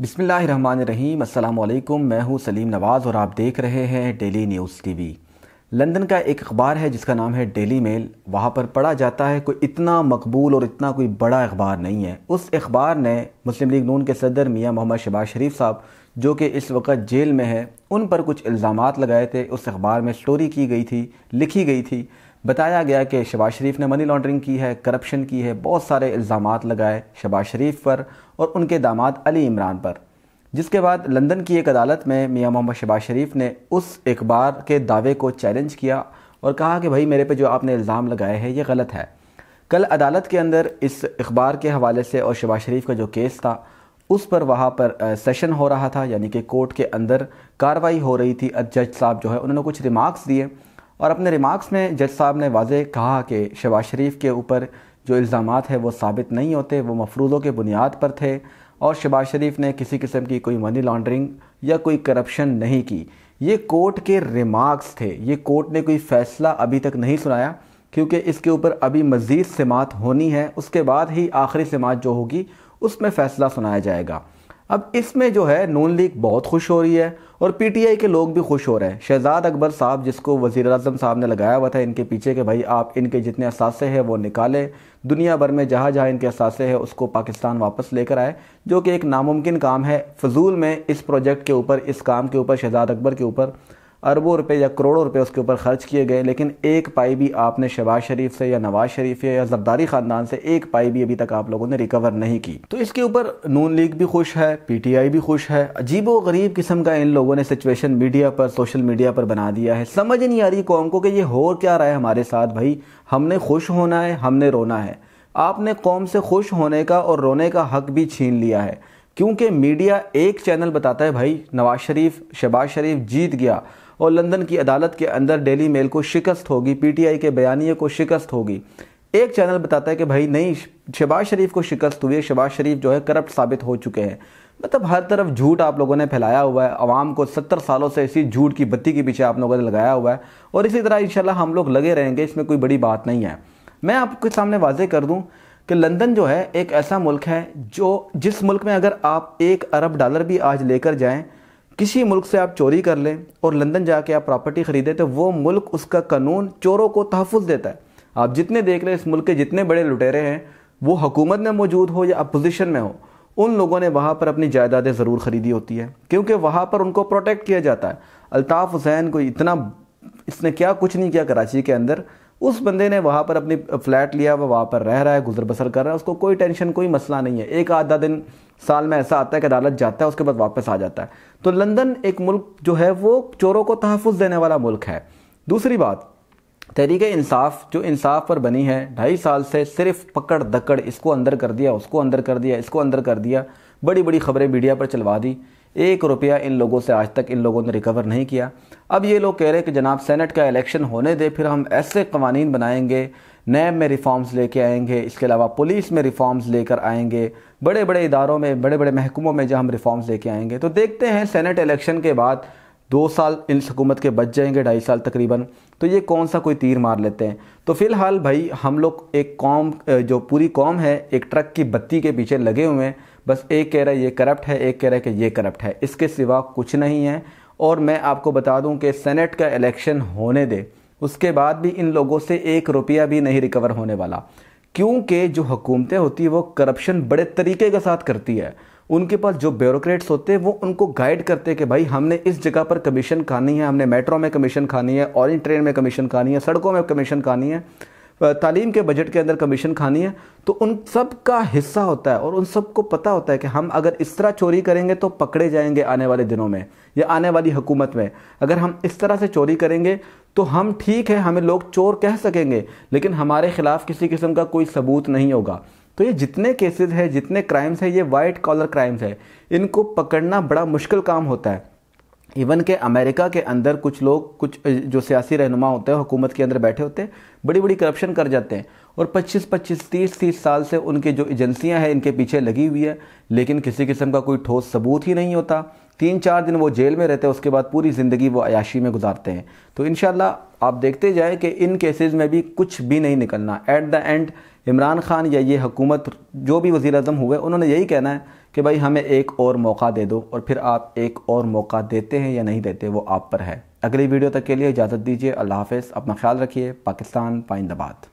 बिसमीम अल्लाम मैं हूँ सलीम नवाज़ और आप देख रहे हैं डेली न्यूज़ टीवी लंदन का एक अखबार है जिसका नाम है डेली मेल वहाँ पर पढ़ा जाता है कोई इतना मकबूल और इतना कोई बड़ा अखबार नहीं है उस अखबार ने मुस्लिम लीग नून के सदर मियाँ मोहम्मद शबाज शरीफ साहब जो कि इस वक्त जेल में है उन पर कुछ इल्ज़ाम लगाए थे उस अखबार में स्टोरी की गई थी लिखी गई थी बताया गया कि शबाज शरीफ ने मनी लॉन्ड्रिंग की है करप्शन की है बहुत सारे इल्ज़ाम लगाए शबाज शरीफ पर और उनके दामाद अली इमरान पर जिसके बाद लंदन की एक अदालत में मियाँ मोहम्मद शबाज शरीफ ने उस अखबार के दावे को चैलेंज किया और कहा कि भाई मेरे पे जो आपने इल्ज़ाम लगाए हैं ये गलत है कल अदालत के अंदर इस अखबार के हवाले से और शबाज शरीफ का जो केस था उस पर वहाँ पर सेशन हो रहा था यानी कि कोर्ट के अंदर कार्रवाई हो रही थी जज साहब जो है उन्होंने कुछ रिमार्क्स दिए और अपने रिमार्क्स में जज साहब ने वाज कहा कि शहबाज शरीफ के ऊपर जो इल्ज़ाम है वो साबित नहीं होते वो मफरूज़ों के बुनियाद पर थे और शहबाज शरीफ ने किसी किस्म की कोई मनी लॉन्ड्रिंग या कोई करप्शन नहीं की ये कोर्ट के रिमार्क्स थे ये कोर्ट ने कोई फ़ैसला अभी तक नहीं सुनाया क्योंकि इसके ऊपर अभी मज़ीद समात होनी है उसके बाद ही आखिरी समात जो होगी उसमें फैसला सुनाया जाएगा अब इसमें जो है नून लीग बहुत खुश हो रही है और पीटीआई के लोग भी खुश हो रहे हैं शहजाद अकबर साहब जिसको वजीर अजम साहब ने लगाया हुआ था इनके पीछे कि भाई आप इनके जितने असासे हैं वो निकालें दुनिया भर में जहाँ जहाँ इनके असासे हैं उसको पाकिस्तान वापस लेकर आए जो कि एक नामुमकिन काम है फजूल में इस प्रोजेक्ट के ऊपर इस काम के ऊपर शहजाद अकबर के ऊपर अरबों रुपए या करोड़ों रुपए उसके ऊपर खर्च किए गए लेकिन एक पाई भी आपने शहबाज शरीफ से या नवाज शरीफ से या जरदारी खानदान से एक पाई भी अभी तक आप लोगों ने रिकवर नहीं की तो इसके ऊपर नून लीग भी खुश है पीटीआई भी खुश है अजीब व गरीब किस्म का इन लोगों ने सिचुएशन मीडिया पर सोशल मीडिया पर बना दिया है समझ नहीं आ रही कौम को कि ये हो क्या रहा है हमारे साथ भाई हमने खुश होना है हमने रोना है आपने कौम से खुश होने का और रोने का हक भी छीन लिया है क्योंकि मीडिया एक चैनल बताता है भाई नवाज शरीफ शहबाज शरीफ जीत गया और लंदन की अदालत के अंदर डेली मेल को शिकस्त होगी पीटीआई के बयानिए को शिकस्त होगी एक चैनल बताता है कि भाई नहीं शहबाज शरीफ को शिकस्त हुई है शहबाज शरीफ जो है करप्ट साबित हो चुके हैं मतलब हर तरफ झूठ आप लोगों ने फैलाया हुआ है आवाम को सत्तर सालों से इसी झूठ की बत्ती के पीछे आप लोगों ने लगाया हुआ है और इसी तरह इंशाल्लाह हम लोग लगे रहेंगे इसमें कोई बड़ी बात नहीं है मैं आपके सामने वाजे कर दूँ कि लंदन जो है एक ऐसा मुल्क है जो जिस मुल्क में अगर आप एक अरब डॉलर भी आज लेकर जाएँ किसी मुल्क से आप चोरी कर लें और लंदन जाके आप प्रॉपर्टी ख़रीदें तो वो मुल्क उसका कानून चोरों को तहफ़ देता है आप जितने देख रहे इस मुल्क के जितने बड़े लुटेरे हैं वो हुकूमत में मौजूद हो या अपोजिशन में हो उन लोगों ने वहाँ पर अपनी जायदादें ज़रूर ख़रीदी होती है क्योंकि वहाँ पर उनको प्रोटेक्ट किया जाता है अल्ताफ़ हुसैन को इतना इसने क्या कुछ नहीं किया कराची के अंदर उस बंदे ने वहाँ पर अपनी फ्लैट लिया वह वहाँ पर रह रहा है गुजर बसर कर रहा है उसको कोई टेंशन कोई मसला नहीं है एक आधा दिन साल में ऐसा आता है कि अदालत जाता है उसके बाद वापस आ जाता है तो लंदन एक मुल्क जो है वो चोरों को तहफ़ देने वाला मुल्क है दूसरी बात तहरीक इंसाफ जो इंसाफ पर बनी है ढाई साल से सिर्फ पकड़ दकड़ इसको अंदर कर दिया उसको अंदर कर दिया इसको अंदर कर दिया बड़ी बड़ी खबरें मीडिया पर चलवा दी एक रुपया इन लोगों से आज तक इन लोगों ने रिकवर नहीं किया अब ये लोग कह रहे हैं कि जनाब सेनेट का इलेक्शन होने दे फिर हम ऐसे कवानीन बनाएंगे नैब में रिफॉर्म्स लेके आएंगे इसके अलावा पुलिस में रिफॉर्म्स लेकर आएंगे बड़े बड़े इदारों में बड़े बड़े महकमों में जो हम रिफॉर्म्स लेके आएंगे तो देखते हैं सेनेट इलेक्शन के बाद दो साल इन हुकूमत के बच जाएंगे ढाई साल तकरीबन तो ये कौन सा कोई तीर मार लेते हैं तो फ़िलहाल भाई हम लोग एक कौम जो पूरी कौम है एक ट्रक की बत्ती के पीछे लगे हुए हैं बस एक कह रहा है ये करप्ट है एक कह रहा है कि ये करप्ट है इसके सिवा कुछ नहीं है और मैं आपको बता दूं कि सेनेट का इलेक्शन होने दे उसके बाद भी इन लोगों से एक रुपया भी नहीं रिकवर होने वाला क्योंकि जो हुकूमतें होती हैं वो करप्शन बड़े तरीके के साथ करती है उनके पास जो ब्यूरोक्रेट्स होते हैं वो उनको गाइड करते हैं कि भाई हमने इस जगह पर कमीशन खानी है हमने मेट्रो में कमीशन खानी है ऑरेंज ट्रेन में कमीशन खानी है सड़कों में कमीशन खानी है तालीम के बजट के अंदर कमीशन खानी है तो उन सब का हिस्सा होता है और उन सब को पता होता है कि हम अगर इस तरह चोरी करेंगे तो पकड़े जाएंगे आने वाले दिनों में या आने वाली हुकूमत में अगर हम इस तरह से चोरी करेंगे तो हम ठीक है हमें लोग चोर कह सकेंगे लेकिन हमारे ख़िलाफ़ किसी किस्म का कोई सबूत नहीं होगा तो ये जितने केसेस हैं जितने क्राइम्स हैं ये वाइट कॉलर क्राइम्स है इनको पकड़ना बड़ा मुश्किल काम होता है इवन के अमेरिका के अंदर कुछ लोग कुछ जो सियासी रहनुमा होते हैं हुकूमत के अंदर बैठे होते हैं बड़ी बड़ी करप्शन कर जाते हैं और 25 25 30 30 साल से उनकी जो एजेंसियां हैं इनके पीछे लगी हुई है लेकिन किसी किस्म का कोई ठोस सबूत ही नहीं होता तीन चार दिन वो जेल में रहते हैं उसके बाद पूरी ज़िंदगी वो अयाशी में गुजारते हैं तो इन आप देखते जाएँ कि इन केसेज़ में भी कुछ भी नहीं निकलना at the end Imran Khan या ये हुकूमत जो भी वज़ी हुए उन्होंने यही कहना है कि भाई हमें एक और मौका दे दो और फिर आप एक और मौका देते हैं या नहीं देते वो आप पर है अगली वीडियो तक के लिए इजाज़त दीजिए अल्लाह हाफ़ अपना ख्याल रखिए पाकिस्तान पाइंदाबाद